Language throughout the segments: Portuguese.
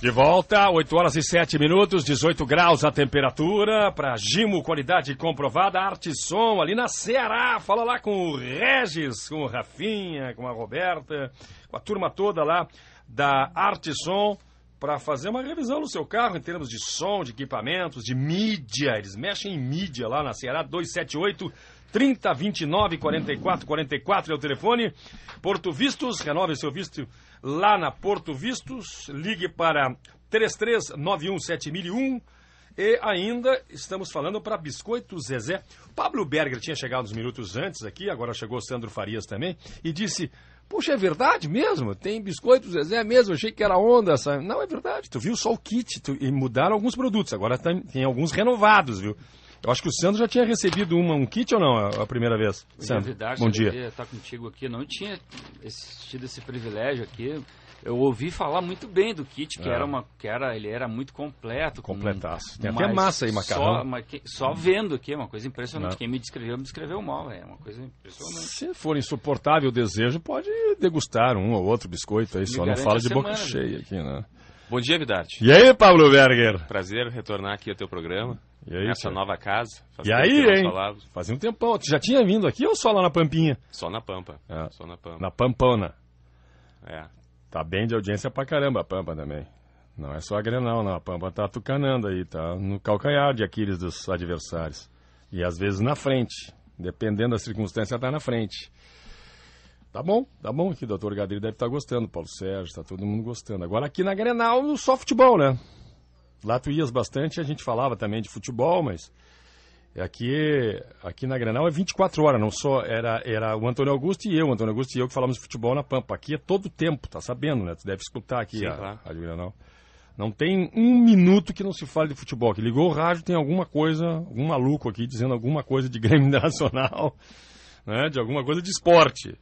De volta, 8 horas e 7 minutos, 18 graus a temperatura, para Gimo, qualidade comprovada, arte e som ali na Ceará. Fala lá com o Regis, com o Rafinha, com a Roberta, com a turma toda lá da Arte e Som, para fazer uma revisão no seu carro em termos de som, de equipamentos, de mídia. Eles mexem em mídia lá na Ceará 278 30 29 44 44 é o telefone. Porto Vistos, renove seu visto lá na Porto Vistos. Ligue para 33917001. E ainda estamos falando para Biscoito Zezé. Pablo Berger tinha chegado uns minutos antes aqui, agora chegou Sandro Farias também, e disse: Puxa, é verdade mesmo? Tem biscoito Zezé mesmo? Achei que era onda. Sabe? Não, é verdade. Tu viu só o kit tu... e mudaram alguns produtos. Agora tem, tem alguns renovados, viu? Eu acho que o Sandro já tinha recebido uma, um kit ou não a, primeira vez? É Sandro, bom dia. Estar tá contigo aqui, não tinha esse, tido esse privilégio aqui. Eu ouvi falar muito bem do kit, que é. era uma, que era, ele era muito completo. Completaço. Tem até massa aí, macarrão. Só, mas só vendo aqui, é uma coisa impressionante. Não. É. Quem me descreveu, me descreveu mal, é uma coisa impressionante. Se for insuportável o desejo, pode degustar um ou outro biscoito aí, me só não fala de semana, boca né? cheia aqui, né? Bom dia, Vidarte. E aí, Pablo Berger? Prazer retornar aqui ao teu programa. Aí, Essa cara? nova casa. e aí, hein? Fazia um tempão. Tu já tinha vindo aqui ou só lá na Pampinha? Só na Pampa. É. Só na Pampa. Na Pampona. É. Tá bem de audiência pra caramba a Pampa também. Não é só a Grenal, não. A Pampa tá tucanando aí, tá no calcanhar de Aquiles dos adversários. E às vezes na frente. Dependendo da circunstância, tá na frente. Tá bom, tá bom aqui, doutor Gadeiro deve estar tá gostando, Paulo Sérgio, tá todo mundo gostando. Agora aqui na Grenal, só futebol, né? Lá tu ias bastante, a gente falava também de futebol, mas aqui, aqui na Granal é 24 horas, não só era, era o Antônio Augusto e eu, o Antônio Augusto e eu que falamos de futebol na Pampa. Aqui é todo o tempo, tá sabendo, né? Tu deve escutar aqui Sim, a, claro. a Granal. Não tem um minuto que não se fale de futebol. Que ligou o rádio, tem alguma coisa, algum maluco aqui dizendo alguma coisa de Grêmio internacional né? De alguma coisa de esporte.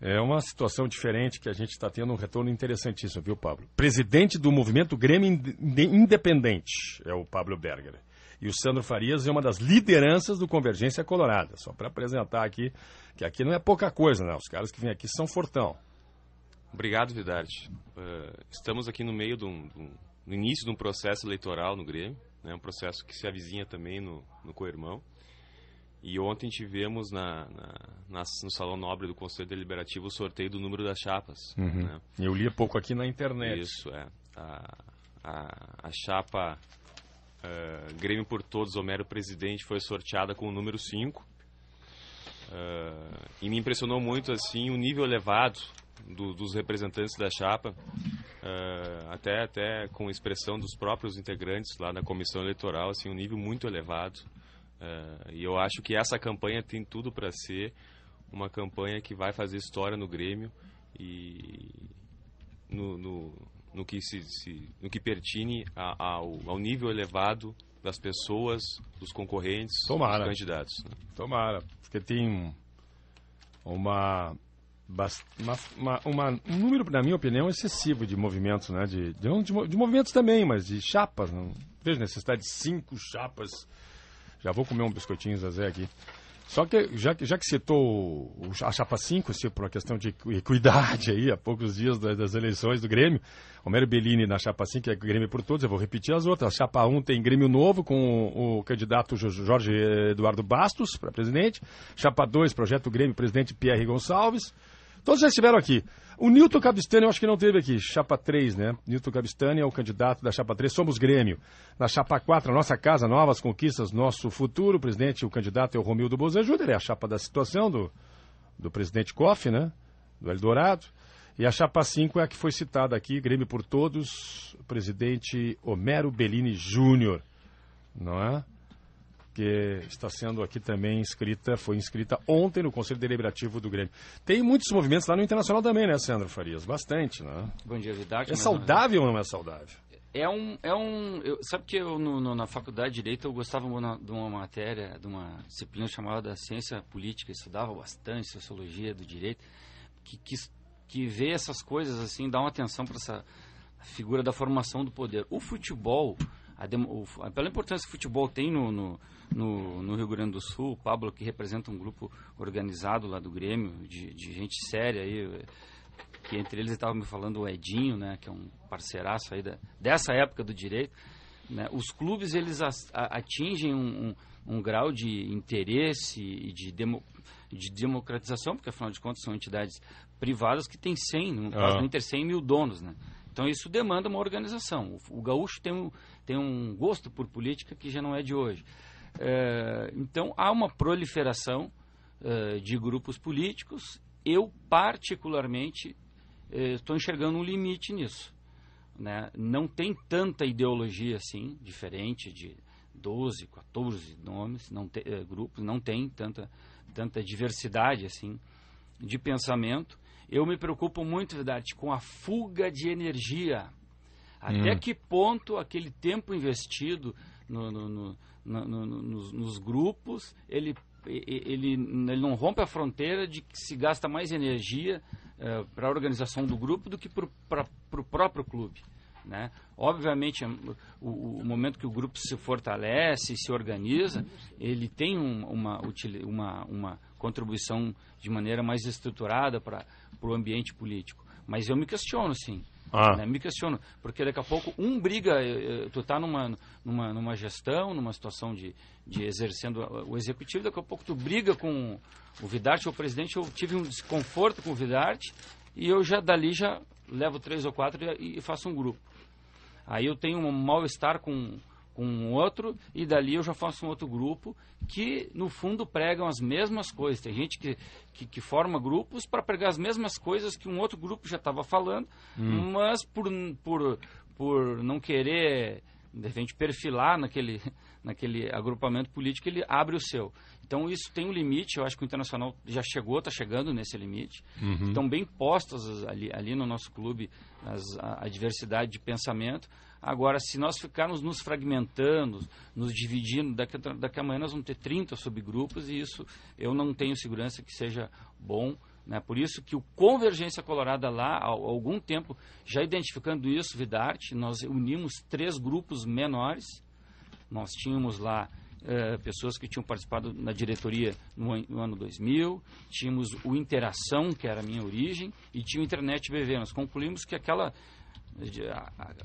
É uma situação diferente que a gente está tendo um retorno interessantíssimo, viu, Pablo? Presidente do movimento Grêmio Independente é o Pablo Berger. E o Sandro Farias é uma das lideranças do Convergência Colorada. Só para apresentar aqui, que aqui não é pouca coisa, né? Os caras que vêm aqui são fortão. Obrigado, Vidarte. Uh, estamos aqui no meio do um, um, início de um processo eleitoral no Grêmio, né? um processo que se avizinha também no, no Coirmão. E ontem tivemos na, na, na, no Salão Nobre do Conselho Deliberativo o sorteio do número das chapas. Uhum. Né? Eu li há pouco aqui na internet. Isso, é. A, a, a chapa uh, Grêmio por Todos, Homero Presidente, foi sorteada com o número 5. Uh, é, e me impressionou muito assim o nível elevado do, dos representantes da chapa, uh, até, até com expressão dos próprios integrantes lá na comissão eleitoral, assim, um nível muito elevado ah, e eu acho que essa campanha tem tudo para ser uma campanha que vai fazer história no Grêmio e no, no, no que, se, se, no que pertine a, ao, ao nível elevado das pessoas, dos concorrentes, Tomara. dos candidatos. Né? Tomara, porque tem uma, uma, uma, um número, na minha opinião, excessivo de movimentos, né? De, de, de, de movimentos também, mas de chapas. Não vejo necessidade de cinco chapas já vou comer um biscoitinho, Zezé, aqui. Só que, já, já que citou a Chapa 5, se por uma questão de equidade aí, há poucos dias das, eleições do Grêmio, Romero Bellini na Chapa 5, que é Grêmio por todos, eu vou repetir as outras. A Chapa 1 tem Grêmio Novo, com o candidato Jorge Eduardo Bastos para presidente. Chapa 2, Projeto Grêmio, presidente Pierre Gonçalves. Todos já estiveram aqui. O Newton Cabistani eu acho que não teve aqui. Chapa 3, né? Newton Cabistani é o candidato da Chapa 3. Somos Grêmio. Na Chapa 4, a nossa casa, novas conquistas, nosso futuro. O presidente, o candidato é o Romildo Bolsa Júnior. É a chapa da situação do, do presidente Koff, né? Do Eldorado. E a Chapa 5 é a que foi citada aqui, Grêmio por Todos, presidente Homero Bellini Júnior. Não é? que está sendo aqui também inscrita, foi inscrita ontem no Conselho Deliberativo do Grêmio. Tem muitos movimentos lá no Internacional também, né, Sandro Farias? Bastante, né? Bom dia, Vidarte. É, é saudável ou não é saudável? É um. É um eu, sabe que eu, no, no, na faculdade de Direito, eu gostava de uma matéria, de uma disciplina chamada Ciência Política, estudava bastante Sociologia do Direito, que, que, que vê essas coisas assim, dá uma atenção para essa figura da formação do poder. O futebol a, o, a pela importância que o futebol tem no, no, no, no, Rio Grande do Sul, o Pablo que representa um grupo organizado lá do Grêmio, de, de gente séria aí, que entre eles estava me falando o Edinho, né, que é um parceiraço aí da, dessa época do direito. Né, os clubes eles a, a, atingem um, um, um, grau de interesse e de, demo, de democratização, porque afinal de contas são entidades privadas que têm 100, no é. caso ah. 100 mil donos, né? Então isso demanda uma organização. O, o gaúcho tem um, tem um gosto por política que já não é de hoje. É, então há uma proliferação é, de grupos políticos. Eu, particularmente, é, estou enxergando um limite nisso. Né? Não tem tanta ideologia assim, diferente de 12, 14 nomes, não te, é, grupos, não tem tanta, tanta diversidade assim de pensamento. Eu me preocupo muito, verdade, com a fuga de energia até hum. que ponto aquele tempo investido no, no, no, nos, nos, grupos ele, ele, ele não rompe a fronteira de que se gasta mais energia eh, para a organização do grupo do que para o próprio clube. Né? Obviamente, o, o, momento que o grupo se fortalece, e se organiza, ele tem um, uma, uma, uma contribuição de maneira mais estruturada para o ambiente político. Mas eu me questiono, sim, ah. Né? Me questiono, porque daqui a pouco um briga, eh, eh, tu tá numa, numa, numa gestão, numa situação de, de exercendo o executivo, daqui a pouco tu briga com o Vidarte, o presidente, eu tive um desconforto com o Vidarte e eu já dali já levo três ou quatro e, e faço um grupo. Aí eu tenho um mal-estar com com um outro e dali eu já faço um outro grupo que no fundo pregam as mesmas coisas. Tem gente que, que, que forma grupos para pregar as mesmas coisas que um outro grupo já estava falando, hum. mas por, por, por não querer de repente perfilar naquele, naquele agrupamento político, ele abre o seu. Então isso tem um limite, eu acho que o Internacional já chegou, está chegando nesse limite. Uhum. Estão bem postas ali, ali no nosso clube as, a, a diversidade de pensamento, Agora, se nós ficarmos nos fragmentando, nos dividindo, daqui, daqui a amanhã nós vamos ter 30 subgrupos e isso eu não tenho segurança que seja bom. Né? Por isso que o Convergência Colorada lá, há algum tempo, já identificando isso, Vidarte, nós unimos três grupos menores. Nós tínhamos lá eh, pessoas que tinham participado na diretoria no, no, ano 2000, tínhamos o Interação, que era a minha origem, e tinha o Internet BV. Nós concluímos que aquela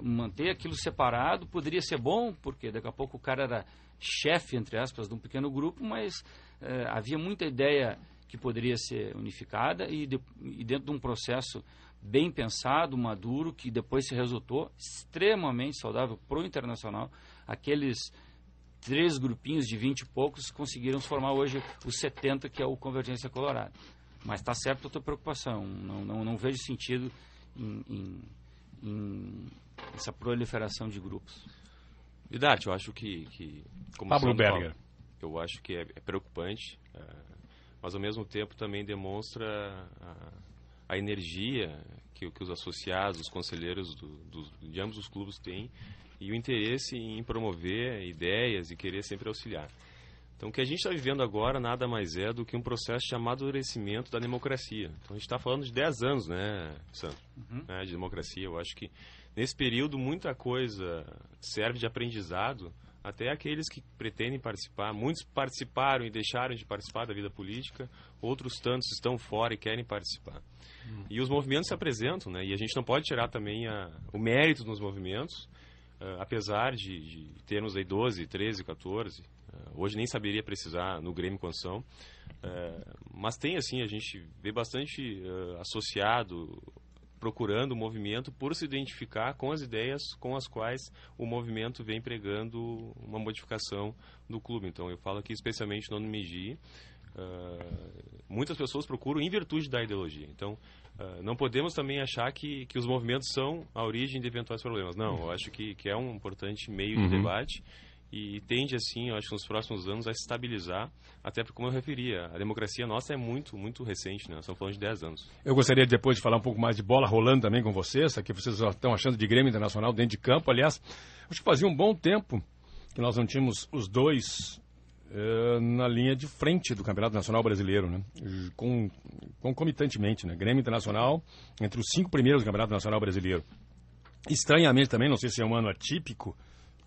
manter aquilo separado poderia ser bom, porque daqui a pouco o cara era chefe, entre aspas, de um pequeno grupo, mas eh, havia muita ideia que poderia ser unificada e, de, e, dentro de um processo bem pensado, maduro, que depois se resultou extremamente saudável para o internacional, aqueles três grupinhos de vinte e poucos conseguiram formar hoje os 70, que é o Convergência Colorado. Mas está certo a tua preocupação, não, não, não vejo sentido em, em em hum, essa proliferação de grupos. Idarte, eu acho que. que Pablo Berger. eu acho que é, é preocupante, é, mas ao mesmo tempo também demonstra a, a energia que, que, os associados, os conselheiros do, de ambos os clubes têm e o interesse em promover ideias e querer sempre auxiliar. Então, o que a gente está vivendo agora nada mais é do que um processo de amadurecimento da democracia. Então, a gente está falando de 10 anos, né, Sandro, uhum. É, de democracia. Eu acho que nesse período muita coisa serve de aprendizado, até aqueles que pretendem participar. Muitos participaram e deixaram de participar da vida política, outros tantos estão fora e querem participar. Uhum. E os movimentos se apresentam, né, e a gente não pode tirar também a, o mérito dos movimentos, Uh, apesar de, de, termos aí 12, 13, 14, eh, hoje nem saberia precisar no Grêmio condição, eh, mas tem assim, a gente vê bastante eh, associado procurando o movimento por se identificar com as ideias com as quais o movimento vem pregando uma modificação do clube. Então eu falo aqui especialmente no Megi, Uh, muitas pessoas procuram em virtude da ideologia. Então, uh, não podemos também achar que, que os movimentos são a origem de eventuais problemas. Não, eu acho que, que é um importante meio uhum. de debate e tende assim, eu acho, nos próximos anos a estabilizar, até porque, como eu referia, a democracia nossa é muito, muito recente, né? Estamos falando de 10 anos. Eu gostaria depois de falar um pouco mais de bola rolando também com vocês, aqui vocês estão achando de Grêmio Internacional dentro de campo, aliás, acho que fazia um bom tempo que nós não tínhamos os dois eh, na linha de frente do Campeonato Nacional Brasileiro, né? Com, concomitantemente, né? Grêmio Internacional entre os cinco primeiros do Campeonato Nacional Brasileiro. Estranhamente também, não sei se é um ano atípico,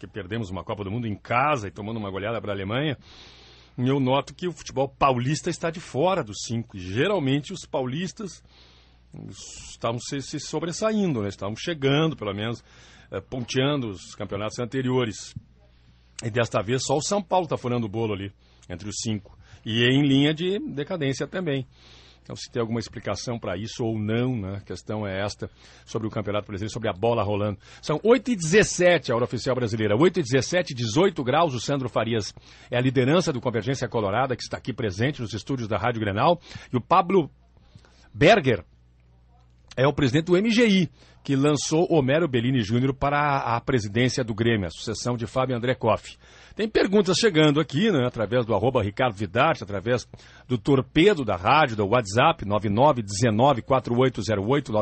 que perdemos uma Copa do Mundo em casa e tomando uma goleada para a Alemanha, eu noto que o futebol paulista está de fora dos cinco. E geralmente os paulistas estavam se, se sobressaindo, né? estavam chegando, pelo menos, eh, ponteando os campeonatos anteriores. E desta vez só o São Paulo está furando o bolo ali, entre os cinco. E em linha de decadência também. Então, se tem alguma explicação para isso ou não, né? A questão é esta sobre o Campeonato Brasileiro, sobre a bola rolando. São 8h17 a hora oficial brasileira. 8h17, 18 graus. O Sandro Farias é a liderança do Convergência Colorada, que está aqui presente nos estúdios da Rádio Grenal. E o Pablo Berger é o presidente do MGI que lançou Homero Bellini Júnior para a presidência do Grêmio, a sucessão de Fábio André Koff. Tem perguntas chegando aqui, né, através do arroba Ricardo Vidarte, através do torpedo da rádio, do WhatsApp, 99194808,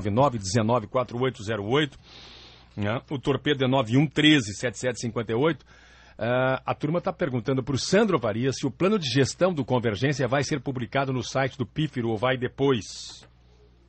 99194808. Né, o torpedo é 91137758. Uh, ah, a turma está perguntando para o Sandro Varia se o plano de gestão do Convergência vai ser publicado no site do Pífero ou vai depois.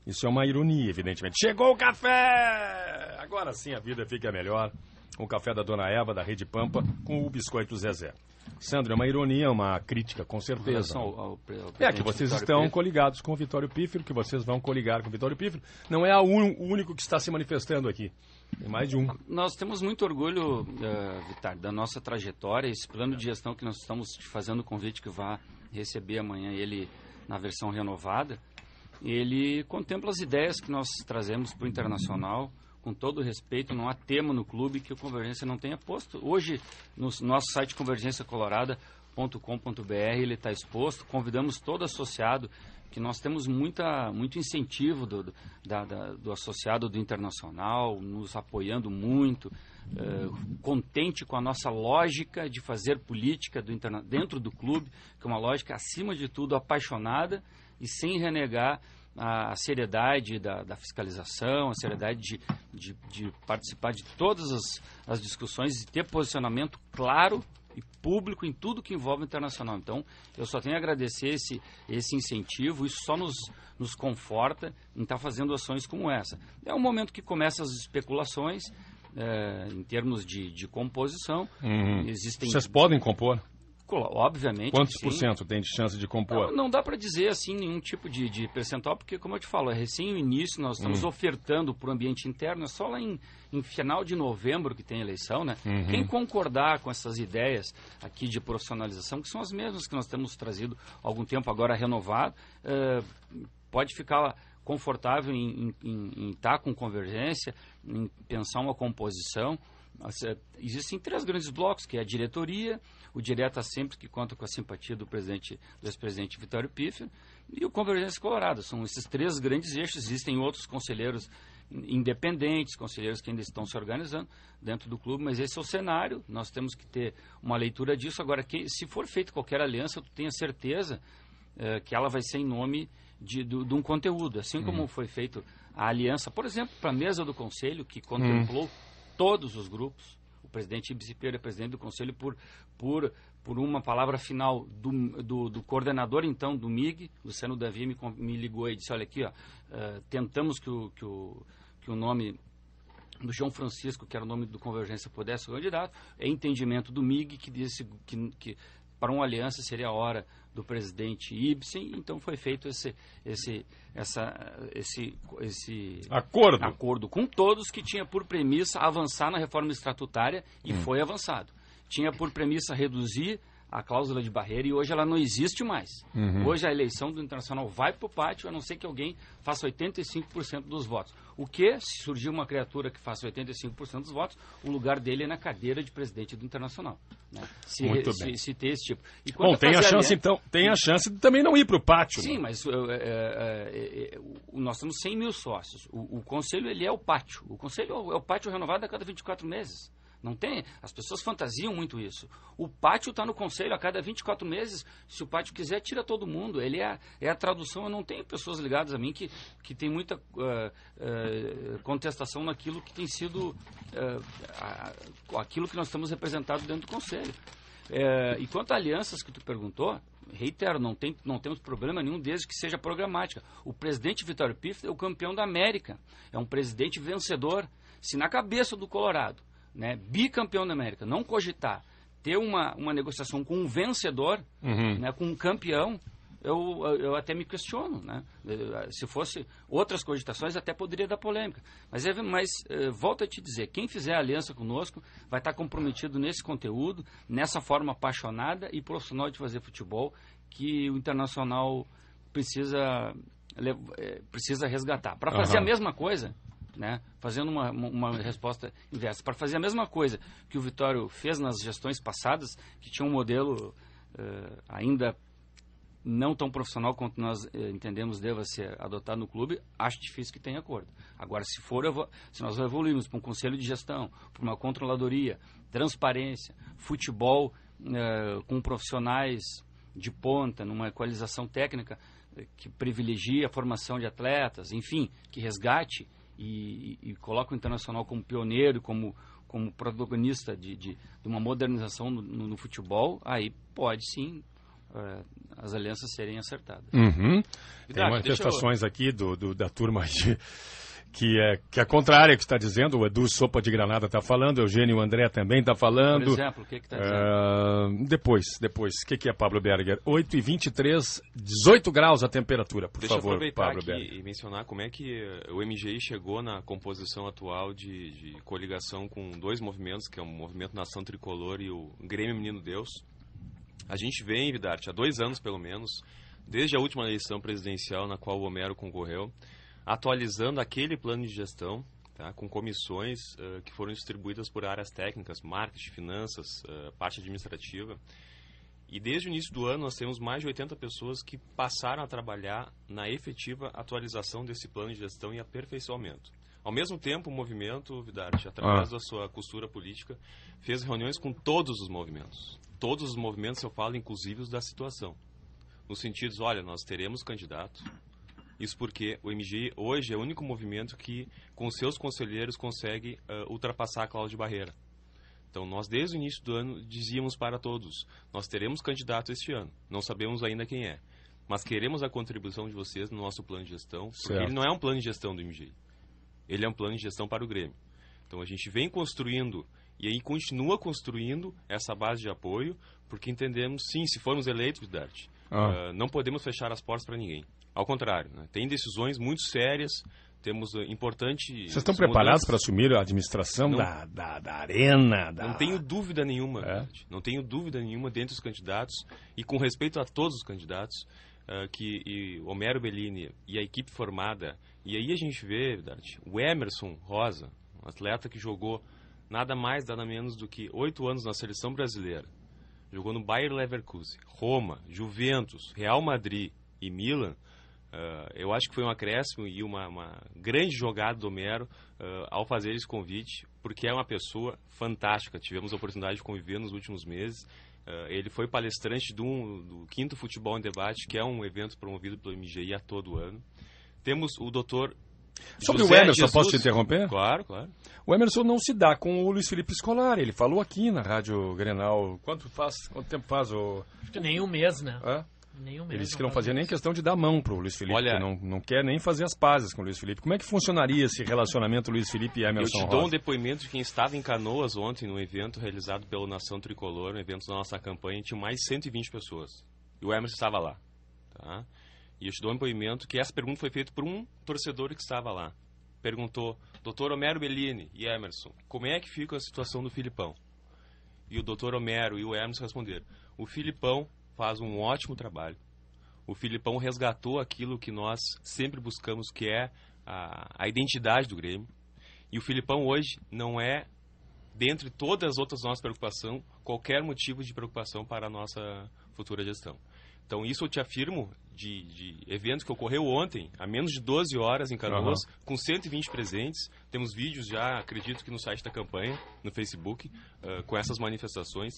Isso é uma ironia, evidentemente. Chegou o café! Agora sim a vida fica melhor. O café da Dona Eva, da Rede Pampa, com o Biscoito Zezé. Sandro, é uma ironia, é uma crítica, com certeza. Ao, ao, ao é que vocês Vitório estão Pífero. coligados com o Vitório Pífero, que vocês vão coligar com o Vitório Pífero. Não é un, o único que está se manifestando aqui. Tem mais de um. Nós temos muito orgulho, uh, Vitar, da nossa trajetória. Esse plano de gestão que nós estamos fazendo o convite que vá receber amanhã ele na versão renovada ele contempla as ideias que nós trazemos para o internacional. Com todo respeito, não há tema no clube que o Convergência não tenha posto. Hoje, no nosso site convergênciacolorada.com.br, ele está exposto. Convidamos todo associado, que nós temos muita, muito incentivo do, do, da, da, do associado do internacional, nos apoiando muito, eh, contente com a nossa lógica de fazer política do interna... dentro do clube, que é uma lógica, acima de tudo, apaixonada e sem renegar a, a seriedade da, da, fiscalização, a seriedade de, de, de participar de todas as, as discussões e ter posicionamento claro e público em tudo que envolve o internacional. Então, eu só tenho a agradecer esse, esse incentivo, isso só nos, nos conforta em estar tá fazendo ações como essa. É um momento que começam as especulações é, em termos de, de composição. Uhum. Existem... Vocês podem compor? obviamente. Quantos por cento tem de chance de compor? Não, não dá para dizer assim nenhum tipo de, de, percentual, porque, como eu te falo, é recém o início, nós estamos hum. ofertando para o ambiente interno, é só lá em, em, final de novembro que tem eleição, né? Uhum. Quem concordar com essas ideias aqui de profissionalização, que são as mesmas que nós temos trazido há algum tempo agora renovado, uh, pode ficar confortável em estar tá com convergência, em pensar uma composição. Existem três grandes blocos, que é a diretoria, o direta sempre que conta com a simpatia do presidente, do ex-presidente Vitório Piffer, e o Convergência Colorado. São esses três grandes eixos. Existem outros conselheiros independentes, conselheiros que ainda estão se organizando dentro do clube, mas esse é o cenário. Nós temos que ter uma leitura disso. Agora, que, se for feita qualquer aliança, tu tenha certeza eh, que ela vai ser em nome de, do, de um conteúdo, assim hum. como foi feito a aliança, por exemplo, para a mesa do conselho, que contemplou. Hum todos os grupos. O presidente Ibsen Pereira é presidente do conselho por, por, por uma palavra final do, do, do coordenador, então, do MIG. Luciano Davi me, me ligou e disse, olha aqui, ó, uh, tentamos que o, que, o, que o nome do João Francisco, que era o nome do Convergência, pudesse ser candidato. É entendimento do MIG que disse que, que para uma aliança seria a hora do presidente Ibsen, então foi feito esse, esse, essa, esse, esse acordo. acordo com todos que tinha por premissa avançar na reforma estatutária e hum. foi avançado. Tinha por premissa reduzir a cláusula de barreira e hoje ela não existe mais. Uhum. Hoje a eleição do Internacional vai para o pátio, a não ser que alguém faça 85% dos votos. O que, se surgir uma criatura que faça 85% dos votos, o lugar dele é na cadeira de presidente do Internacional. Né? Se, Muito se, bem. Se, se ter esse tipo. E Bom, tem a chance, então, tem a chance de também não ir para o pátio. Sim, né? mas é, é, é, nós temos 100 mil sócios. O, o, conselho ele é o pátio. O conselho é o, é pátio renovado a cada 24 meses. Não tem, as pessoas fantasiam muito isso. O pátio está no conselho a cada 24 meses. Se o pátio quiser, tira todo mundo. Ele é, é a tradução. Eu não tenho pessoas ligadas a mim que, que tem muita uh, uh, contestação naquilo que tem sido uh, aquilo que nós estamos representados dentro do conselho. e quanto a alianças que tu perguntou, reitero, não, tem, não temos problema nenhum desde que seja programática. O presidente Vitório Piff é o campeão da América, é um presidente vencedor. Se na cabeça do Colorado né, bicampeão da América, não cogitar ter uma, uma negociação com um vencedor, uhum. né, com um campeão, eu, eu até me questiono. Né? Eh, se fosse outras cogitações, até poderia dar polêmica. Mas, é, mas é, volto a te dizer, quem fizer aliança conosco vai estar comprometido nesse conteúdo, nessa forma apaixonada e profissional de fazer futebol que o Internacional precisa, eh, precisa resgatar. Para fazer uhum. a mesma coisa, né? fazendo uma, uma resposta inversa, para fazer a mesma coisa que o Vitório fez nas gestões passadas, que tinha um modelo uh, ainda não tão profissional quanto nós eh, entendemos deva ser adotado no clube, acho difícil que tenha acordo. Agora, se for, vou, se nós evoluirmos para um conselho de gestão, para uma controladoria, transparência, futebol eh, com profissionais de ponta, numa equalização técnica que privilegie a formação de atletas, enfim, que resgate e, e, coloca o Internacional como pioneiro, como, como protagonista de, de, de uma modernização no, no, futebol, aí pode sim uh, as alianças serem acertadas. Uhum. Tem manifestações eu... aqui do, do, da turma de que é, que é contrária que está dizendo, o Edu Sopa de Granada está falando, o Eugênio André também está falando. Por exemplo, o que está dizendo? Uh, depois, depois, o que, que é Pablo Berger? 8 e 23, 18 graus a temperatura, por Deixa favor, Pablo Berger. E mencionar como é que eh, o MGI chegou na composição atual de, de coligação com dois movimentos, que é o Movimento Nação Tricolor e o Grêmio Menino Deus. A gente vem, Vidarte, há dois anos pelo menos, desde a última eleição presidencial na qual o Homero concorreu, atualizando aquele plano de gestão Tá, com comissões uh, que foram distribuídas por áreas técnicas, marketing, finanças, uh, parte administrativa. E desde o início do ano nós temos mais de 80 pessoas que passaram a trabalhar na efetiva atualização desse plano de gestão e aperfeiçoamento. Ao mesmo tempo, o movimento, Vidarte, através ah. da sua costura política, fez reuniões com todos os movimentos. Todos os movimentos, eu falo, inclusive os da situação. No sentido, olha, nós teremos candidato, isso porque o MG hoje é o único movimento que, com seus conselheiros, consegue uh, ultrapassar a cláusula de barreira. Então, nós desde o início do ano dizíamos para todos: nós teremos candidato este ano, não sabemos ainda quem é, mas queremos a contribuição de vocês no nosso plano de gestão, certo. ele não é um plano de gestão do MG, ele é um plano de gestão para o Grêmio. Então, a gente vem construindo e aí continua construindo essa base de apoio, porque entendemos, sim, se formos eleitos, Dart, ah. uh, não podemos fechar as portas para ninguém. Ao contrário, né? tem decisões muito sérias, temos eh, importante. Vocês estão preparados para assumir a administração não, da, da, da, arena? Da... Não tenho dúvida nenhuma, é? não tenho dúvida nenhuma dentre os candidatos e com respeito a todos os candidatos uh, que Homero Bellini e a equipe formada. E aí a gente vê, Dart, o Emerson Rosa, um atleta que jogou nada mais, nada menos do que oito anos na seleção brasileira. Jogou no Bayer Leverkusen, Roma, Juventus, Real Madrid e Milan Uh, eu acho que foi um acréscimo e uma, uma grande jogada do Homero uh, ao fazer esse convite, porque é uma pessoa fantástica. Tivemos a oportunidade de conviver nos últimos meses. Uh, ele foi palestrante do, do Quinto Futebol em Debate, que é um evento promovido pelo MGI a todo ano. Temos o doutor Sobre José o Emerson, Jesus. posso te interromper? Claro, claro. O Emerson não se dá com o Luiz Felipe Escolar. Ele falou aqui na Rádio Grenal. Quanto, faz, quanto tempo faz o. Acho que nem um mês, né? Hã? Nenhum Ele disse que não fazia nem questão de dar mão para o Luiz Felipe, Olha, não, não quer nem fazer as pazes com o Luiz Felipe. Como é que funcionaria esse relacionamento Luiz Felipe e Emerson Rosa? Eu te dou Rosa? um depoimento de quem estava em Canoas ontem, num evento realizado pelo Nação Tricolor, um evento da nossa campanha, tinha mais 120 pessoas. E o Emerson estava lá. Tá? E eu te dou um depoimento que essa pergunta foi feita por um torcedor que estava lá. Perguntou, doutor Homero Bellini e Emerson, como é que fica a situação do Filipão? E o doutor Homero e o Emerson responderam, o Filipão faz um ótimo trabalho. O Filipão resgatou aquilo que nós sempre buscamos, que é a, a identidade do Grêmio. E o Filipão hoje não é, dentre todas as outras nossas preocupações, qualquer motivo de preocupação para a nossa futura gestão. Então, isso eu te afirmo de, de evento que ocorreu ontem, a menos de 12 horas em Canoas, uhum. com 120 presentes. Temos vídeos já, acredito que no site da campanha, no Facebook, uh, com essas manifestações.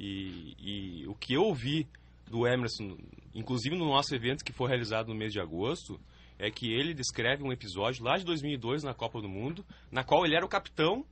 E, e o que eu ouvi do Emerson, inclusive no nosso evento que foi realizado no mês de agosto, é que ele descreve um episódio lá de 2002 na Copa do Mundo, na qual ele era o capitão,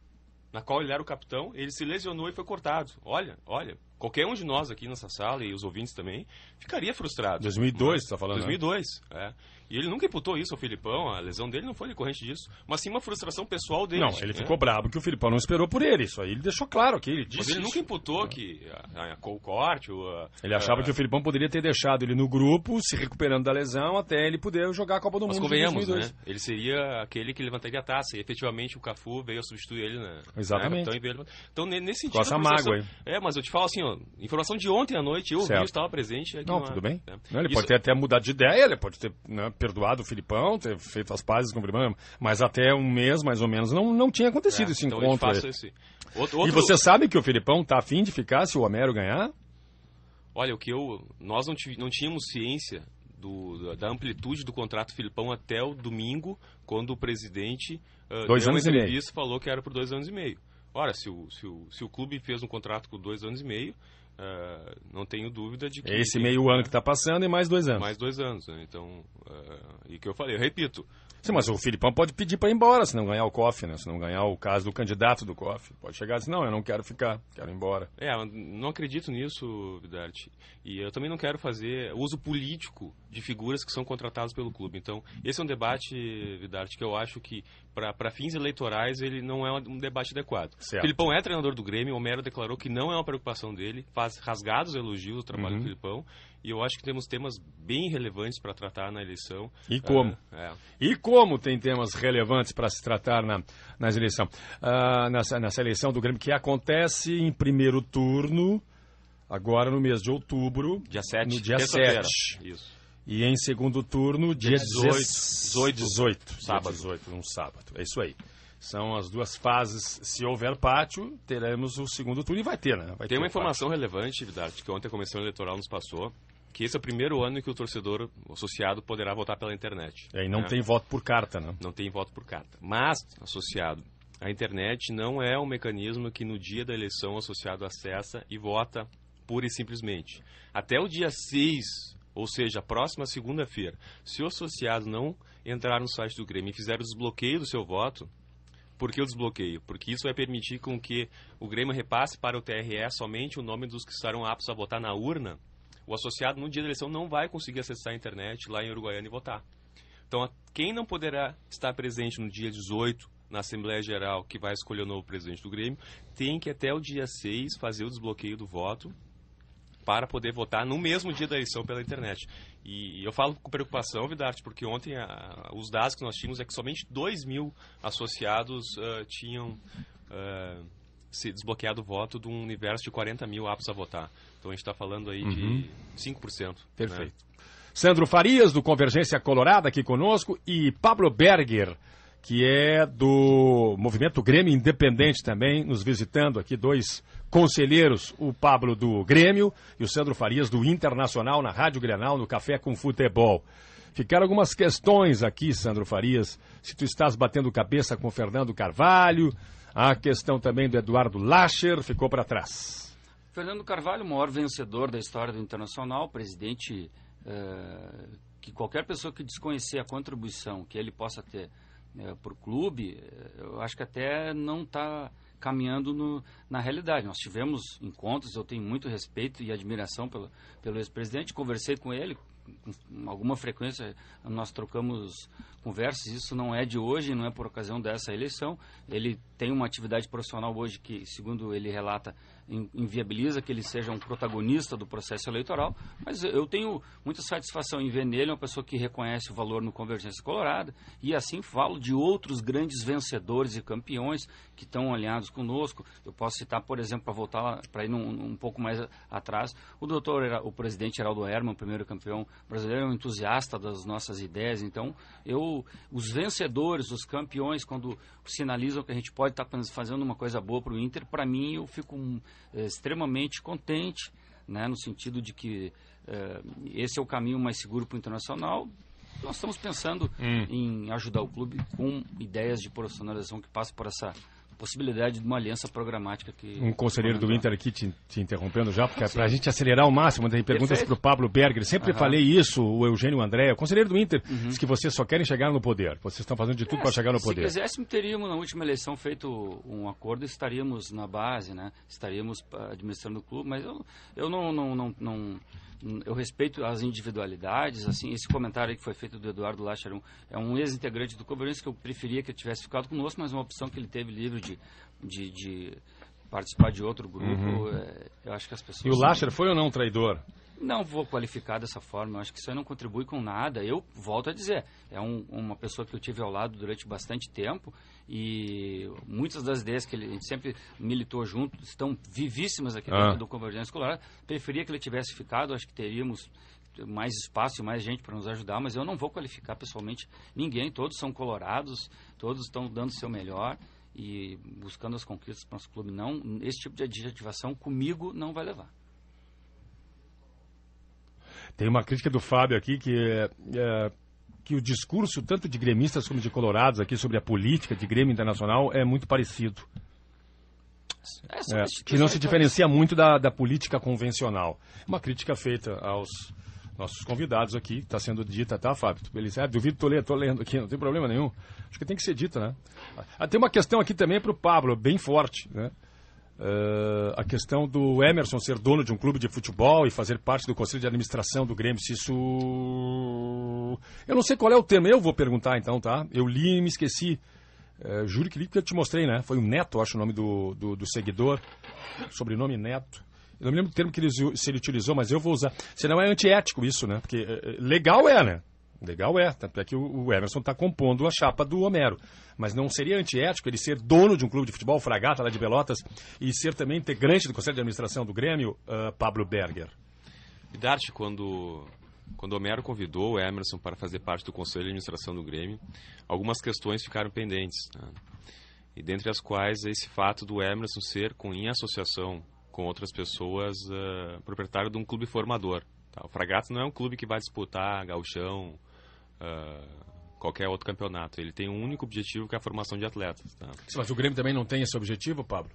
na qual ele era o capitão, ele se lesionou e foi cortado. Olha, olha, qualquer um de nós aqui nessa sala e os ouvintes também ficaria frustrado. 2002, está falando? 2002, né? é. E ele nunca imputou isso ao Filipão, a lesão dele não foi decorrente disso, mas sim uma frustração pessoal dele. Não, ele né? ficou brabo que o Filipão não esperou por ele, isso aí ele deixou claro que ele disse. Mas ele isso. nunca imputou que a, a ou a, Ele achava a... que o Filipão poderia ter deixado ele no grupo, se recuperando da lesão, até ele poder jogar a Copa do mas Mundo. Mas convenhamos, né? Ele seria aquele que levantaria a taça, e efetivamente o Cafu veio substituir ele na. Né? Exatamente. Na né, Então, nesse sentido. Com essa mágoa aí. É, mas eu te falo assim, ó, informação de ontem à noite, eu vi, estava presente. É não, uma... tudo bem. Né? Não, ele isso... pode ter até mudado de ideia, ele pode ter. Né, perdoado o Filipão, ter feito as pazes com o Filipão, mas até um mês, mais ou menos, não, não tinha acontecido é, esse então encontro. Esse... Outro, outro... E você sabe que o Filipão tá afim de ficar se o Homero ganhar? Olha, o que eu. Nós não, tive, não tínhamos ciência do, da amplitude do contrato Filipão até o domingo, quando o presidente uh, dois deu anos uma entrevista e meio. falou que era por dois anos e meio. Ora, se o, se, o, se o clube fez um contrato por dois anos e meio, Uh, não tenho dúvida de que. Esse meio ano que está passando e mais dois anos. Mais dois anos, né? Então, uh, e que eu falei, eu repito, Sim, mas o Filipão pode pedir para ir embora se não ganhar o COF, né? Se não ganhar o caso do candidato do COF. Pode chegar e dizer, não, eu não quero ficar, quero ir embora. É, eu não acredito nisso, Vidarte. E eu também não quero fazer uso político de figuras que são contratadas pelo clube. Então, esse é um debate, Vidarte, que eu acho que para fins eleitorais ele não é um debate adequado. Certo. Filipão é treinador do Grêmio, o Homero declarou que não é uma preocupação dele, faz rasgados elogios ao trabalho uhum. do Filipão e eu acho que temos temas bem relevantes para tratar na eleição. E como? É, é. E como tem temas relevantes para se tratar na, nas eleição, uh, nessa, nessa eleição do Grêmio que acontece em primeiro turno, agora no mês de outubro. Dia 7. No dia 7. Isso. E em segundo turno, dia, 18. 18. 18. Sábado. 18, um sábado. É isso aí. São as duas fases. Se houver pátio, teremos o segundo turno e vai ter, né? Vai Tem ter uma informação pátio. relevante, Vidarte, que ontem a Comissão Eleitoral nos passou que esse é o primeiro ano em que o torcedor associado poderá votar pela internet. É, e não né? tem voto por carta, né? Não tem voto por carta. Mas, associado, a internet não é um mecanismo que no dia da eleição o associado acessa e vota pura e simplesmente. Até o dia 6, ou seja, próxima segunda-feira, se o associado não entrar no site do Grêmio e fizer o desbloqueio do seu voto, por que o desbloqueio? Porque isso vai permitir com que o Grêmio repasse para o TRE somente o nome dos que estarão aptos a votar na urna o associado no dia da eleição não vai conseguir acessar a internet lá em Uruguaiana e votar. Então, quem não poderá estar presente no dia 18 na Assembleia Geral, que vai escolher o novo presidente do Grêmio, tem que até o dia 6 fazer o desbloqueio do voto para poder votar no mesmo dia da eleição pela internet. E eu falo com preocupação, Vidarte, porque ontem a, os dados que nós tínhamos é que somente 2 mil associados uh, tinham uh, se desbloqueado o voto de um universo de 40 mil aptos a votar. Então a gente está falando aí uhum. de 5%. Né? Perfeito. Né? Sandro Farias, do Convergência Colorada, aqui conosco, e Pablo Berger, que é do Movimento Grêmio Independente também, nos visitando aqui, dois conselheiros, o Pablo do Grêmio e o Sandro Farias do Internacional, na Rádio Grenal, no Café com Futebol. Ficaram algumas questões aqui, Sandro Farias, se tu estás batendo cabeça com Fernando Carvalho, a questão também do Eduardo Lascher ficou para trás. Fernando Carvalho, o maior vencedor da história do Internacional, presidente eh, que qualquer pessoa que desconhecer a contribuição que ele possa ter né, eh, para o clube, eu acho que até não está caminhando no, na realidade. Nós tivemos encontros, eu tenho muito respeito e admiração pelo, pelo ex-presidente, conversei com ele com alguma frequência, nós trocamos conversas, isso não é de hoje, não é por ocasião dessa eleição. Ele tem uma atividade profissional hoje que, segundo ele relata, inviabiliza que ele seja um protagonista do processo eleitoral, mas eu tenho muita satisfação em ver nele uma pessoa que reconhece o valor no Convergência Colorada, e assim falo de outros grandes vencedores e campeões que estão alinhados conosco. Eu posso citar, por exemplo, para voltar para ir um, um pouco mais atrás, o doutor, o presidente Heraldo Herman, primeiro campeão brasileiro, é um entusiasta das nossas ideias, então eu, os vencedores, os campeões, quando sinalizam que a gente pode estar tá fazendo uma coisa boa para o Inter, para mim eu fico eh, extremamente contente, né, no sentido de que eh, esse é o caminho mais seguro para o internacional. Nós estamos pensando hum. em ajudar o clube com ideias de profissionalização que passe por essa possibilidade de uma aliança programática que. Um conselheiro do Inter aqui te, te interrompendo já, porque é para a gente acelerar ao máximo, tem perguntas para o Pablo Berger. Sempre uhum. falei isso, o Eugênio André, o conselheiro do Inter, uhum. diz que vocês só querem chegar no poder. Vocês estão fazendo de tudo é, para chegar no se poder. Se quiséssemos, teríamos na última eleição feito um acordo e estaríamos na base, né? Estaríamos ah, administrando o clube, mas eu, eu não, não, não, não eu respeito as individualidades, assim, esse comentário que foi feito do Eduardo Lacher, um, é um ex-integrante do Cobrança que eu preferia que ele tivesse ficado conosco, mas é uma opção que ele teve livre de, de, de participar de outro grupo, uhum. é, eu acho que as pessoas... E o Lacher foi ou não traidor? Não vou qualificar dessa forma, eu acho que isso aí não contribui com nada. Eu volto a dizer, é um, uma pessoa que eu tive ao lado durante bastante tempo e muitas das ideias que ele a gente sempre militou junto estão vivíssimas aqui dentro ah. do Convergência Escolar. Preferia que ele tivesse ficado, acho que teríamos mais espaço e mais gente para nos ajudar, mas eu não vou qualificar pessoalmente ninguém, todos são colorados, todos estão dando o seu melhor e buscando as conquistas para o nosso clube. Não, esse tipo de adjetivação comigo não vai levar. Tem uma crítica do Fábio aqui que é, é, que o discurso tanto de gremistas como de colorados aqui sobre a política de Grêmio Internacional é muito parecido. É, é que não se diferencia muito da, da política convencional. Uma crítica feita aos nossos convidados aqui, está sendo dita, tá, Fábio? Duvido ah, duvido, estou lendo, lendo aqui, não tem problema nenhum. Acho que tem que ser dita, né? Ah, tem uma questão aqui também para o Pablo, bem forte, né? Uh, a questão do Emerson ser dono de um clube de futebol e fazer parte do conselho de administração do Grêmio, se isso. Eu não sei qual é o termo, eu vou perguntar então, tá? Eu li e me esqueci. Uh, juro que li porque eu te mostrei, né? Foi o Neto, acho o nome do, do, do seguidor. Sobrenome Neto. Eu não me lembro do termo que ele, se ele utilizou, mas eu vou usar. Senão é antiético isso, né? Porque uh, legal é, né? Legal é, tanto é que o Emerson está compondo a chapa do Homero. Mas não seria antiético ele ser dono de um clube de futebol, Fragata, lá de Belotas, e ser também integrante do Conselho de Administração do Grêmio, uh, Pablo Berger? Dart, quando, quando Homero convidou o Emerson para fazer parte do Conselho de Administração do Grêmio, algumas questões ficaram pendentes. Né? E dentre as quais esse fato do Emerson ser, com, em associação com outras pessoas, uh, proprietário de um clube formador. Tá? O Fragata não é um clube que vai disputar gauchão, uh, qualquer outro campeonato. Ele tem um único objetivo que é a formação de atletas. Tá? Sim, mas o Grêmio também não tem esse objetivo, Pablo?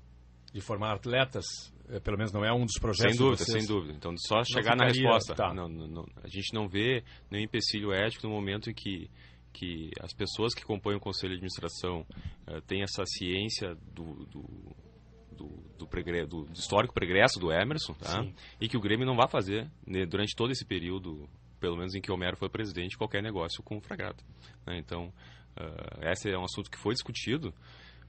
De formar atletas? É, pelo menos não é um dos projetos. Sem dúvida, sem dúvida. Então, só chegar ficaria, na resposta. Tá. Não, não, a gente não vê nenhum empecilho ético no momento em que que as pessoas que compõem o conselho de administração uh, têm essa ciência do, do, do, do, pregre, do, do histórico pregresso do Emerson, tá? e que o Grêmio não vai fazer né, durante todo esse período pelo menos em que Homero foi presidente, qualquer negócio com o Né? Então, uh, esse é um assunto que foi discutido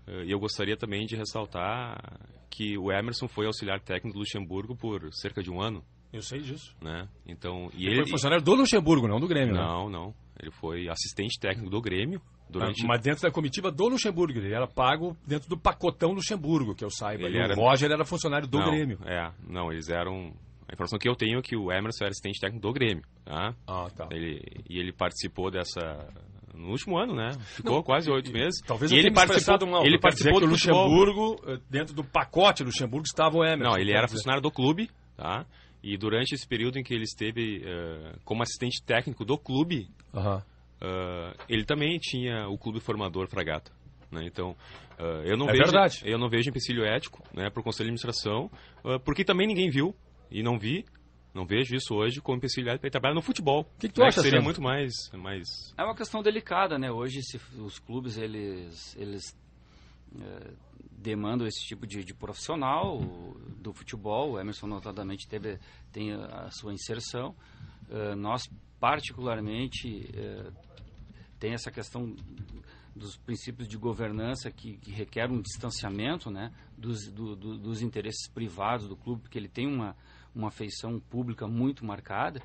ah, e eu gostaria também de ressaltar que o Emerson foi auxiliar técnico do Luxemburgo por cerca de um ano. Eu sei disso. Né? Então, e ele, ele foi funcionário do Luxemburgo, não do Grêmio. Né? Não, né? não. Ele foi assistente técnico do Grêmio Durante... Ah, mas dentro da comitiva do Luxemburgo, ele era pago dentro do pacotão Luxemburgo, que eu saiba. Ele e era... O Roger era funcionário do não, Grêmio. É, não, eles eram a informação que eu tenho é que o Emerson era assistente técnico do Grêmio. Tá? Ah, tá. Ele, e ele participou dessa. No último ano, né? Ficou não, quase oito meses. Talvez e ele participou, mal, ele participou do Luxemburgo, futebol. Eh, dentro do pacote Luxemburgo, estava o Emerson. Não, ele era dizer. funcionário do clube, tá? E durante esse período em que ele esteve uh, como assistente técnico do clube, uh, ele também tinha o clube formador Fragata. Né? Então, eu não é vejo, verdade. Eu não vejo empecilho ético né, para o Conselho de Administração, porque também ninguém viu e não vi, não vejo isso hoje como empecilhado para trabalhar no futebol. O que, que, tu né, acha? Que seria muito mais, mais. É uma questão delicada, né? Hoje se os clubes eles eles é, demandam esse tipo de, de profissional do futebol. O Emerson notadamente teve tem a sua inserção. É, nós particularmente é, tem essa questão dos princípios de governança que, que requer um distanciamento né, dos, do, do, dos interesses privados do clube, porque ele tem uma, uma feição pública muito marcada.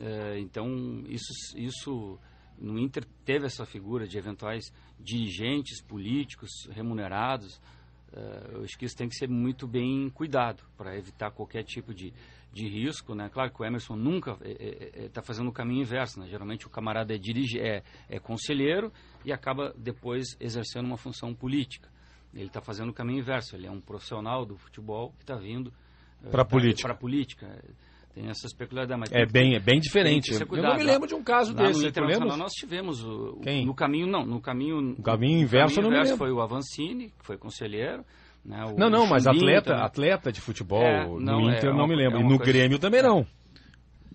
É, então, isso, isso no Inter teve essa figura de eventuais dirigentes políticos remunerados, eh, eu acho que isso tem que ser muito bem cuidado para evitar qualquer tipo de, de risco, né? Claro que o Emerson nunca está é, é, fazendo o caminho inverso, né? Geralmente o camarada é, dirige, é, é conselheiro e acaba depois exercendo uma função política. Ele está fazendo o caminho inverso, ele é um profissional do futebol que está vindo eh, para a política. Pra política. Tem essas peculiaridades. Mas é, bem, é bem diferente. Eu não me lembro de um caso lá desse. No Internacional nós tivemos. O, Quem? No caminho, não. No caminho, no caminho inverso, no caminho inverso foi o Avancini, que foi conselheiro. Né, não, não, mas atleta, também. atleta de futebol é, não, no Inter é, não é me lembro. É e no Grêmio também é. não.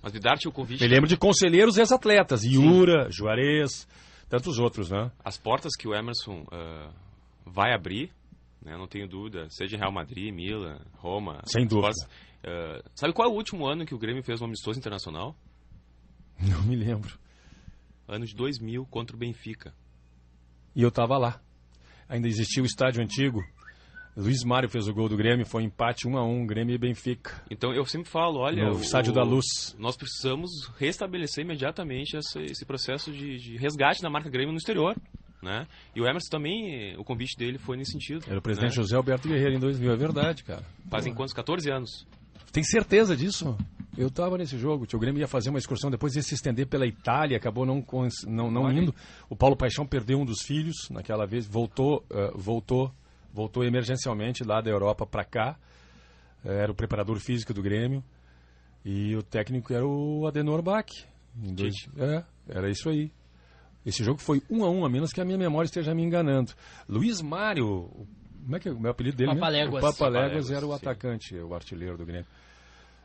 Mas dar-te o convite. Me lembro de conselheiros e atletas Iura, Sim. Juarez, tantos outros, né? As portas que o Emerson uh, vai abrir, né, não tenho dúvida, seja Real Madrid, Milan, Roma. Sem dúvida. Portas, ah, sabe qual é o último ano que o Grêmio fez um amistoso internacional? Não me lembro. Ano de 2000 contra o Benfica. E eu tava lá. Ainda existia o estádio antigo. Luiz Mário fez o gol do Grêmio, foi empate 1 a 1 Grêmio e Benfica. Então eu sempre falo, olha, no o, estádio da Luz. Nós precisamos restabelecer imediatamente esse, esse processo de, de resgate da marca Grêmio no exterior. Né? E o Emerson também, o convite dele foi nesse sentido. Era o presidente né? José Alberto Guerreiro em 2000, é verdade, cara. Fazem Pô. quantos? 14 anos. Tem certeza disso? Eu estava nesse jogo, o Grêmio ia fazer uma excursão, depois ia se estender pela Itália, acabou não, não, não indo. O Paulo Paixão perdeu um dos filhos naquela vez, voltou, uh, voltou, voltou emergencialmente lá da Europa para cá. Eh, era o preparador físico do Grêmio. E o técnico era o Adenor Bach. Dois, é, era isso aí. Esse jogo foi um a um, a menos que a minha memória esteja me enganando. Luiz Mário, o como é que é o meu apelido dele? Né? Papaléguas. Né? O Papaléguas era o atacante, sim. o artilheiro do Grêmio.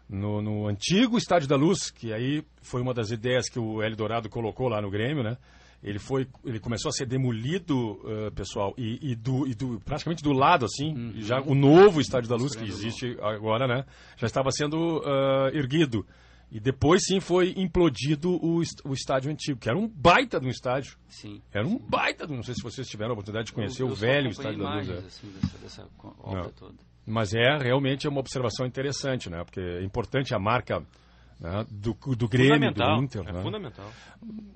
No, no, antigo Estádio da Luz, que aí foi uma das ideias que o Hélio Dourado colocou lá no Grêmio, né? Ele, foi, ele começou a ser demolido, uh, pessoal, e, e, do, e, do, praticamente do lado, assim, uhum. já o novo Estádio da Luz, que existe agora, né? Já estava sendo uh, erguido. E depois sim foi implodido o, o estádio antigo, que era um baita de um estádio. Sim. Era um baita, não sei se vocês tiveram a oportunidade de conhecer eu, eu o velho estádio imagens, da Luz. É. Assim, dessa, dessa obra toda. Mas é realmente é uma observação interessante, né? Porque é importante a marca né, do, do Grêmio, do Inter. É né? fundamental.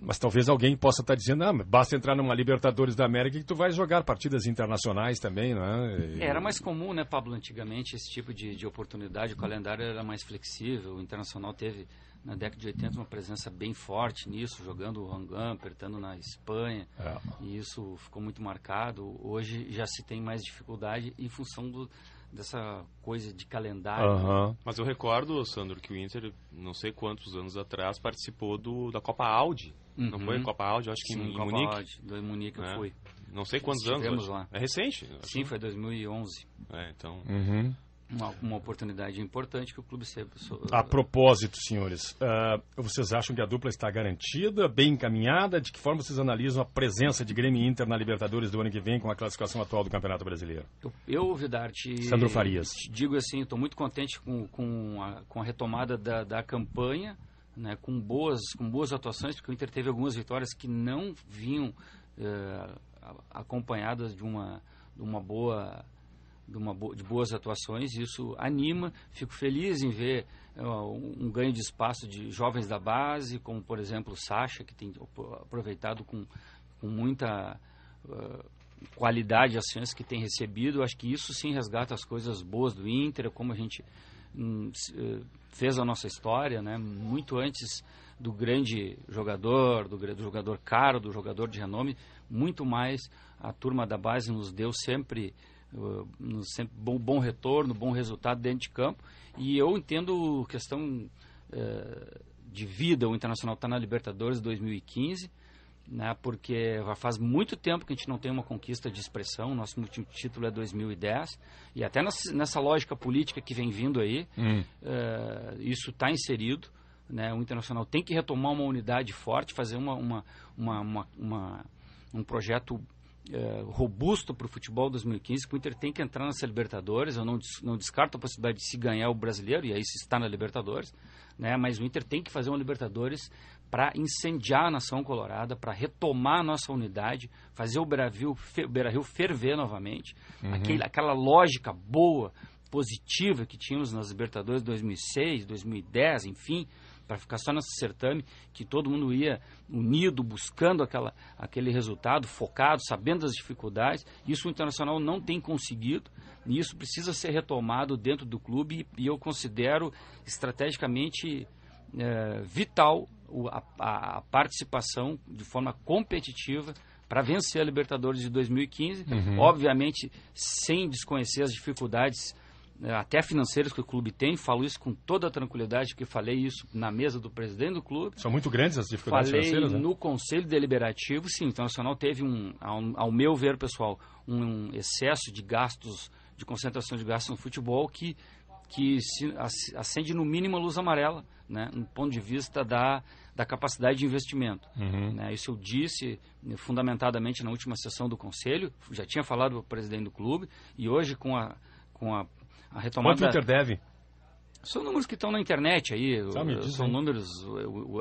Mas talvez alguém possa estar tá dizendo, ah, basta entrar numa Libertadores da América que tu vai jogar partidas internacionais também, né? E... Era mais comum, né, Pablo, antigamente, esse tipo de, de oportunidade, o calendário era mais flexível, o Internacional teve na década de 80 uma presença bem forte nisso, jogando o Rangan, apertando na Espanha, é. e isso ficou muito marcado. Hoje já se tem mais dificuldade em função do, dessa coisa de calendário. Uhum. Mas eu recordo, Sandro, que o Inter, não sei quantos anos atrás, participou do, da Copa Audi. Uhum. Não foi a Copa Audi? acho que Sim, em Copa Munique. Audi, do Munique é. eu fui. Não sei quantos Estivemos anos. Lá. É recente? Sim, né? foi 2011. É, então... Uhum uma, uma, oportunidade importante que o clube sempre. A propósito, senhores, uh, vocês acham que a dupla está garantida, bem encaminhada? De que forma vocês analisam a presença de Grêmio Inter na Libertadores do ano que vem com a classificação atual do Campeonato Brasileiro? Eu, eu Vidarte. Sandro Farias. Digo assim, estou muito contente com, com, a, com a retomada da, da campanha, né, com, boas, com boas atuações, porque o Inter teve algumas vitórias que não vinham uh, acompanhadas de uma, de uma boa de, uma, de boas atuações, isso anima. Fico feliz em ver uh, um ganho de espaço de jovens da base, como por exemplo o Sacha, que tem aproveitado com, com muita uh, qualidade as chances que tem recebido. Acho que isso sim resgata as coisas boas do Inter, como a gente um, fez a nossa história, né? muito antes do grande jogador, do, do, jogador caro, do jogador de renome, muito mais a turma da base nos deu sempre eh, sempre bom, bom retorno, bom resultado dentro de campo. E eu entendo questão eh, de vida, o Internacional está na Libertadores 2015, né, porque faz muito tempo que a gente não tem uma conquista de expressão, nosso último título é 2010, e até nessa, lógica política que vem vindo aí, hum. Eh, isso está inserido. Né, o Internacional tem que retomar uma unidade forte, fazer uma, uma, uma, uma um projeto é, robusto para o futebol 2015, que o Inter tem que entrar nessa Libertadores. Eu não, não descarto a possibilidade de se ganhar o brasileiro, e aí se está na Libertadores, né? mas o Inter tem que fazer uma Libertadores para incendiar a nação colorada, para retomar a nossa unidade, fazer o Brasil, o beira ferver novamente. Uhum. Aquele, aquela lógica boa, positiva que tínhamos nas Libertadores 2006, 2010, enfim, para ficar só nesse certame que todo mundo ia unido, buscando aquela, aquele resultado, focado, sabendo das dificuldades. Isso o Internacional não tem conseguido e isso precisa ser retomado dentro do clube e, eu considero estrategicamente é, vital a, a participação de forma competitiva para vencer a Libertadores de 2015, uhum. obviamente sem desconhecer as dificuldades né, até financeiros que o clube tem, falo isso com toda tranquilidade, porque falei isso na mesa do presidente do clube. São muito grandes as dificuldades falei financeiras, né? no Conselho Deliberativo, sim, o Internacional teve, um, ao, meu ver, pessoal, um excesso de gastos, de concentração de gastos no futebol que, que acende no mínimo a luz amarela, né, no ponto de vista da, da capacidade de investimento. Uhum. Né, isso eu disse né, fundamentadamente na última sessão do Conselho, já tinha falado para o presidente do clube, e hoje com a com a a retomada... Quanto o Inter deve? São números que estão na internet aí. são números.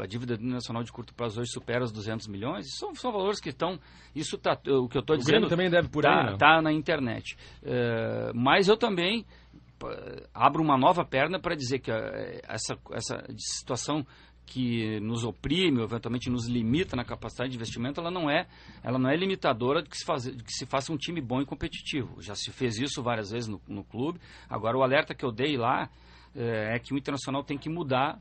A dívida nacional de curto prazo hoje supera os 200 milhões. São, são valores que estão. Isso tá. O que eu estou dizendo. Grêmio também deve por tá, aí. Está né? na internet. Uh, mas eu também abro uma nova perna para dizer que essa, essa situação que nos oprime, ou eventualmente nos limita na capacidade de investimento, ela não é, ela não é limitadora de que, se faz, de que se faça um time bom e competitivo. Já se fez isso várias vezes no, no clube. Agora, o alerta que eu dei lá é, é que o Internacional tem que mudar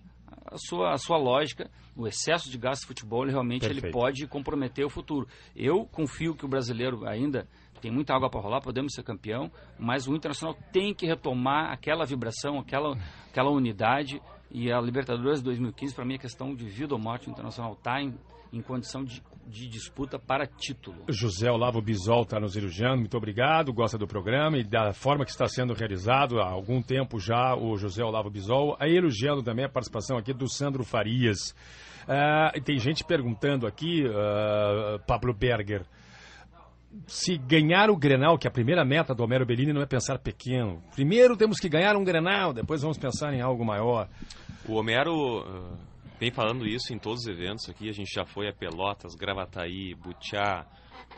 a sua, a sua lógica, o excesso de gasto de futebol, realmente Perfeito. ele pode comprometer o futuro. Eu confio que o brasileiro ainda tem muita água para rolar, podemos ser campeão, mas o Internacional tem que retomar aquela vibração, aquela, aquela unidade e a Libertadores 2015, para mim, é questão de vida ou morte. O Internacional está em, em condição de, de disputa para título. José Olavo Bisol está nos elogiando, muito obrigado, gosta do programa e da forma que está sendo realizado há algum tempo já o José Olavo Bisol, aí elogiando também a participação aqui do Sandro Farias. Uh, tem gente perguntando aqui, uh, Pablo Berger, se ganhar o Grenal, que é a primeira meta do Homero Bellini não é pensar pequeno. Primeiro temos que ganhar um Grenal, depois vamos pensar em algo maior. O Homero uh, vem falando isso em todos os eventos aqui. A gente já foi a Pelotas, Gravataí, Butiá,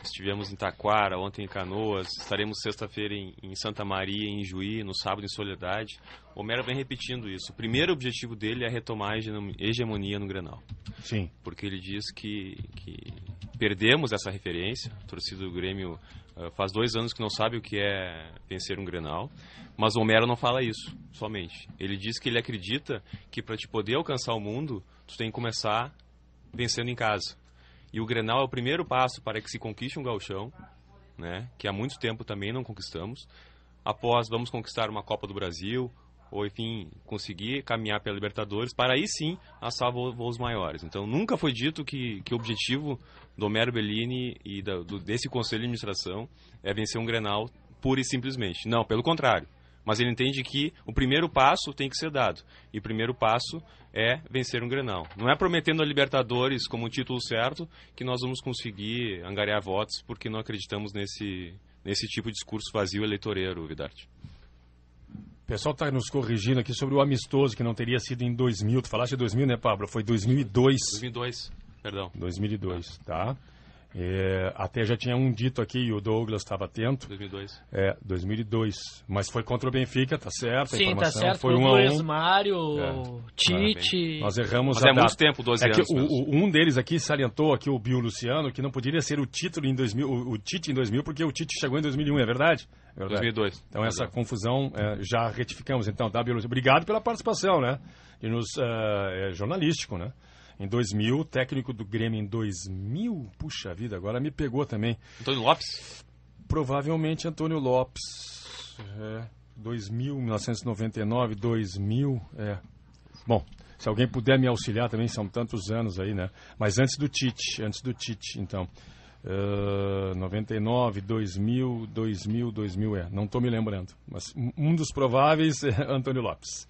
estivemos em Taquara, ontem em Canoas, estaremos sexta-feira em, em, Santa Maria, em Juí, no sábado em Soledade. O Homero vem repetindo isso. O primeiro objetivo dele é retomar a hegemonia no Grenal. Sim. Porque ele diz que, que perdemos essa referência. A torcida do Grêmio uh, faz dois anos que não sabe o que é vencer um Grenal, mas o Homero não fala isso somente. Ele diz que ele acredita que para te poder alcançar o mundo, tu tem que começar vencendo em casa. E o Grenal é o primeiro passo para que se conquiste um galchão, né, que há muito tempo também não conquistamos. Após vamos conquistar uma Copa do Brasil, ou enfim, conseguir caminhar pela Libertadores, para aí sim assar voos maiores. Então nunca foi dito que, que o objetivo do Homero Bellini e da, do, desse conselho de administração é vencer um Grenal pura e simplesmente. Não, pelo contrário. Mas ele entende que o primeiro passo tem que ser dado. E o primeiro passo é vencer um Grenal. Não é prometendo a Libertadores como um título certo que nós vamos conseguir angariar votos, porque não acreditamos nesse, nesse tipo de discurso vazio eleitoreiro, Vidarte. O pessoal está nos corrigindo aqui sobre o amistoso que não teria sido em 2000. Tu falaste de 2000, né, Pablo? Foi 2002. 2002. Perdão. 2002, tá? É, até já tinha um dito aqui, e o Douglas estava atento. 2002. É, 2002. Mas foi contra o Benfica, tá certo? Sim, a tá informação tá certo. Foi, um a um. Mário, é. Tite. Ah, Nós erramos Mas é a é data. muito tempo, 12 é anos. Que o, né? o, um deles aqui salientou aqui o Bio Luciano que não poderia ser o título em 2000, o, o Tite em 2000, porque o Tite chegou em 2001, é verdade? É verdade. 2002. Então essa confusão é, já retificamos. Então, tá, Bio Luciano? Obrigado pela participação, né? de nos uh, jornalístico, né? em 2000, técnico do Grêmio em 2000, puxa vida, agora me pegou também. Antônio Lopes? Provavelmente Antônio Lopes, é, 2000, 1999, 2000, é. Bom, se alguém puder me auxiliar também, são tantos anos aí, né? Mas antes do Tite, antes do Tite, então. Uh, 99, 2000, 2000, 2000 é. Não estou me lembrando, mas um dos prováveis é Antônio Lopes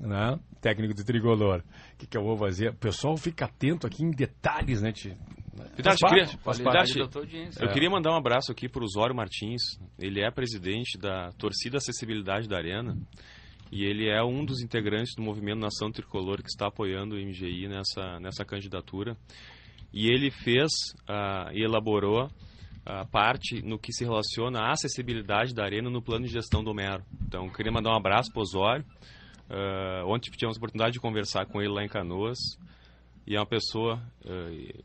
né? técnico de tricolor. O que, que eu vou fazer? O pessoal fica atento aqui em detalhes, né, Tio? Faz parte, faz Eu é. queria mandar um abraço aqui para o Osório Martins. Ele é presidente da Torcida Acessibilidade da Arena e ele é um dos integrantes do movimento Nação Tricolor que está apoiando o MGI nessa, nessa candidatura. E ele fez uh, e elaborou a uh, parte no que se relaciona à acessibilidade da arena no plano de gestão do Mero. Então, queria mandar um abraço para o Osório. Uh, ontem tivemos a oportunidade de conversar com ele lá em Canoas e é uma pessoa uh,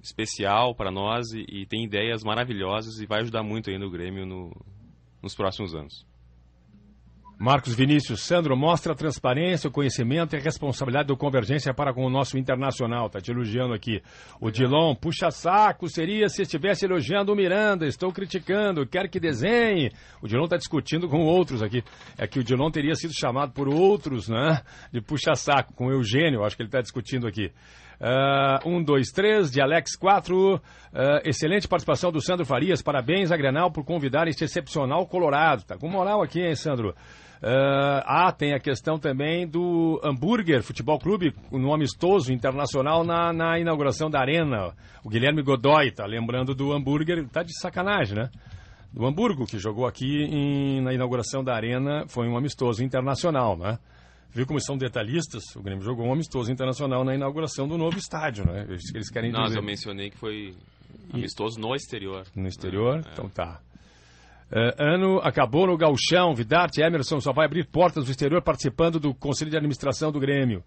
especial para nós e, e, tem ideias maravilhosas e vai ajudar muito aí no Grêmio no, nos próximos anos. Marcos Vinícius Sandro mostra a transparência, o conhecimento e a responsabilidade do Convergência para com o nosso internacional. Está te elogiando aqui. O Dilon, puxa saco, seria se estivesse elogiando o Miranda. Estou criticando, quero que desenhe. O Dilon está discutindo com outros aqui. É que o Dilon teria sido chamado por outros, né? De puxa saco, com o Eugênio, acho que ele está discutindo aqui. Uh, um, dois, três, de Alex 4. Uh, ah, excelente participação do Sandro Farias. Parabéns a Grenal por convidar este excepcional Colorado. Tá com moral aqui, hein, Sandro? Uh, ah, tem a questão também do Hambúrguer Futebol Clube, um amistoso internacional na, na inauguração da arena. O Guilherme Godoy está lembrando do Hambúrguer, Está de sacanagem, né? Do Hamburgo, que jogou aqui em, na inauguração da arena, foi um amistoso internacional, né? Viu como são detalhistas? O Grêmio jogou um amistoso internacional na inauguração do novo estádio, né? Eles, eles querem Não, dizer. Nós, eu mencionei que foi amistoso no exterior. No exterior? É, é. então tá. Uh, ano acabou no Galchão. Vidarte Emerson só vai abrir portas do exterior participando do Conselho de Administração do Grêmio.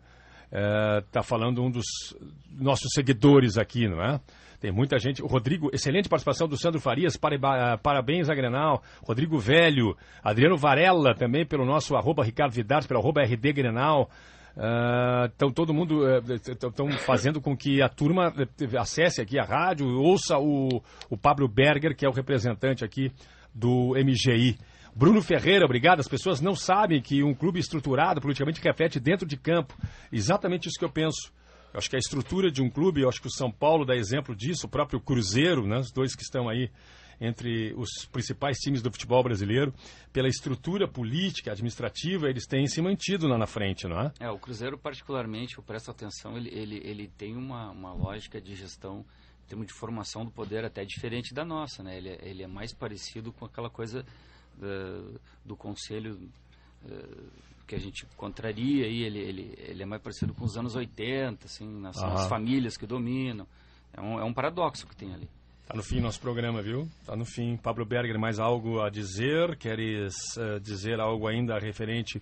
Está é, uh, falando um dos nossos seguidores aqui, não é? Tem muita gente. O Rodrigo, excelente participação do Sandro Farias, ah, parabéns a Grenal. Rodrigo Velho, Adriano Varela também pelo nosso arroba Ricardo Vidarte, pelo arroba RD Grenal. Então uh, todo mundo estão é, uh, fazendo com que a turma acesse aqui a rádio, ouça o, o Pablo Berger, que é o representante aqui do MGI. Bruno Ferreira, obrigado. As pessoas não sabem que um clube estruturado politicamente reflete dentro de campo. Exatamente isso que eu penso. Eu acho que a estrutura de um clube, eu acho que o São Paulo dá exemplo disso, o próprio Cruzeiro, né, os dois que estão aí entre os principais times do futebol brasileiro, pela estrutura política, administrativa, eles têm se mantido lá na frente, não é? É, o Cruzeiro particularmente, eu presto atenção, ele, ele, ele tem uma, uma lógica de gestão termo de formação do poder até diferente da nossa, né? Ele, é, ele é mais parecido com aquela coisa do conselho uh, que a gente contraria aí, ele, ele, ele é mais parecido com os anos 80, assim, nas, nas famílias que dominam. É um, é um paradoxo que tem ali. Tá no fim nosso programa, viu? Tá no fim. Pablo Berger, mais algo a dizer? Queres uh, dizer algo ainda referente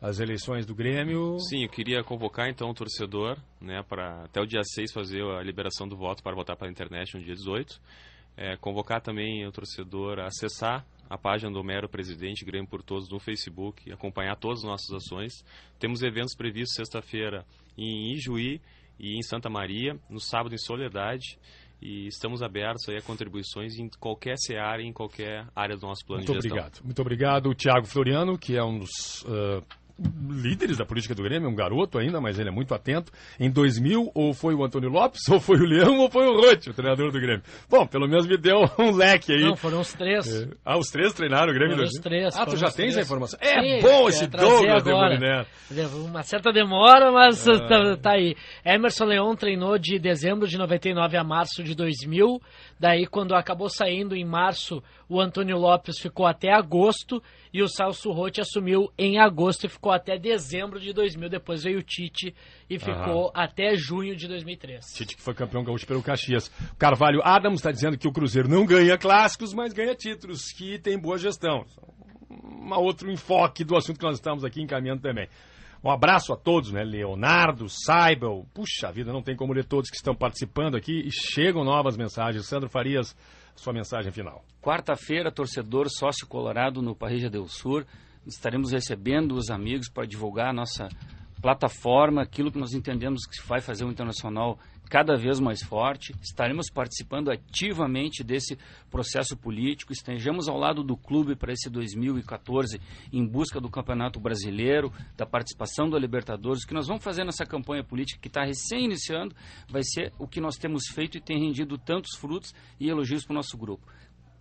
as eleições do Grêmio. Sim, eu queria convocar então o torcedor né, para até o dia 6 fazer a liberação do voto para votar pela internet no dia 18. É, convocar também o torcedor a acessar a página do Homero Presidente Grêmio por Todos no Facebook, acompanhar todas as nossas ações. Temos eventos previstos sexta-feira em Ijuí e em Santa Maria, no sábado em Soledade e estamos abertos aí a contribuições em qualquer seara, em qualquer área do nosso plano muito de gestão. Muito obrigado. Muito obrigado, Tiago Floriano, que é um dos uh, líderes da política do Grêmio, um garoto ainda, mas ele é muito atento. Em 2000, ou foi o Antônio Lopes, ou foi o Leão, ou foi o Rotti, o treinador do Grêmio. Bom, pelo menos me deu um leque aí. Não, foram os três. É. Ah, os três treinaram o Grêmio? Foram os três. Ah, tu já tens a informação? É Sim, bom esse Douglas Demoliner. Uma certa demora, mas ah. tá, tá, aí. Emerson Leão treinou de dezembro de 99 a março de 2000. Daí, quando acabou saindo em março o Antônio Lopes ficou até agosto e o Salso Rotti assumiu em agosto e ficou até dezembro de 2000. Depois veio o Tite e ficou até junho de 2003. Tite que foi campeão gaúcho pelo Caxias. Carvalho Adams está dizendo que o Cruzeiro não ganha clássicos, mas ganha títulos, que tem boa gestão. Um outro enfoque do assunto que nós estamos aqui encaminhando também. Um abraço a todos, né? Leonardo, Saibel. Puxa vida, não tem como ler todos que estão participando aqui e chegam novas mensagens. Sandro Farias sua mensagem final. Quarta-feira, torcedor sócio colorado no Parrija del Sur. Estaremos recebendo os amigos para divulgar a nossa plataforma, aquilo que nós entendemos que vai fazer o Internacional cada vez mais forte, estaremos participando ativamente desse processo político, estejamos ao lado do clube para esse 2014 em busca do Campeonato Brasileiro, da participação da Libertadores. O que nós vamos fazer nessa campanha política que está recém-iniciando vai ser o que nós temos feito e tem rendido tantos frutos e elogios para o nosso grupo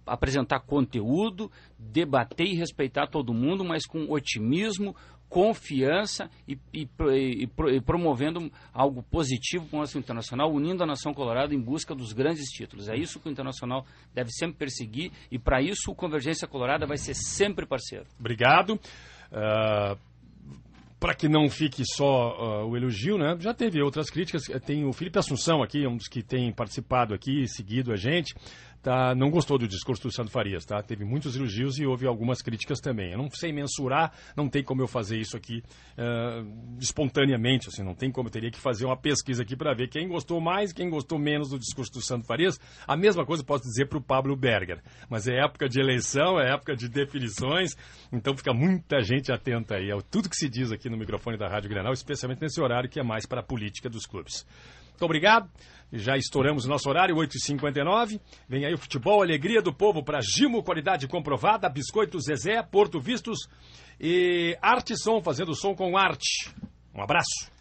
apresentar conteúdo, debater e respeitar todo mundo, mas com otimismo, confiança e, e, e, promovendo algo positivo para o nosso internacional, unindo a nação colorada em busca dos grandes títulos. É isso que o internacional deve sempre perseguir e para isso o Convergência Colorada vai ser sempre parceiro. Obrigado. Uh, ah, para que não fique só uh, o elogio, né? Já teve outras críticas. Tem o Felipe Assunção aqui, é um dos que tem participado aqui, seguido a gente tá, não gostou do discurso do Santo Farias, tá? Teve muitos elogios e houve algumas críticas também. Eu não sei mensurar, não tem como eu fazer isso aqui uh, espontaneamente, assim, não tem como. Eu teria que fazer uma pesquisa aqui para ver quem gostou mais, quem gostou menos do discurso do Santo Farias. A mesma coisa posso dizer para o Pablo Berger. Mas é época de eleição, é época de definições, então fica muita gente atenta aí. É tudo que se diz aqui no microfone da Rádio Granal, especialmente nesse horário que é mais para a política dos clubes. Muito obrigado. Já estouramos nosso horário, 8h59. Vem aí o futebol, alegria do povo para Gimo, qualidade comprovada, Biscoito Zezé, Porto Vistos e Arte Som, fazendo som com arte. Um abraço.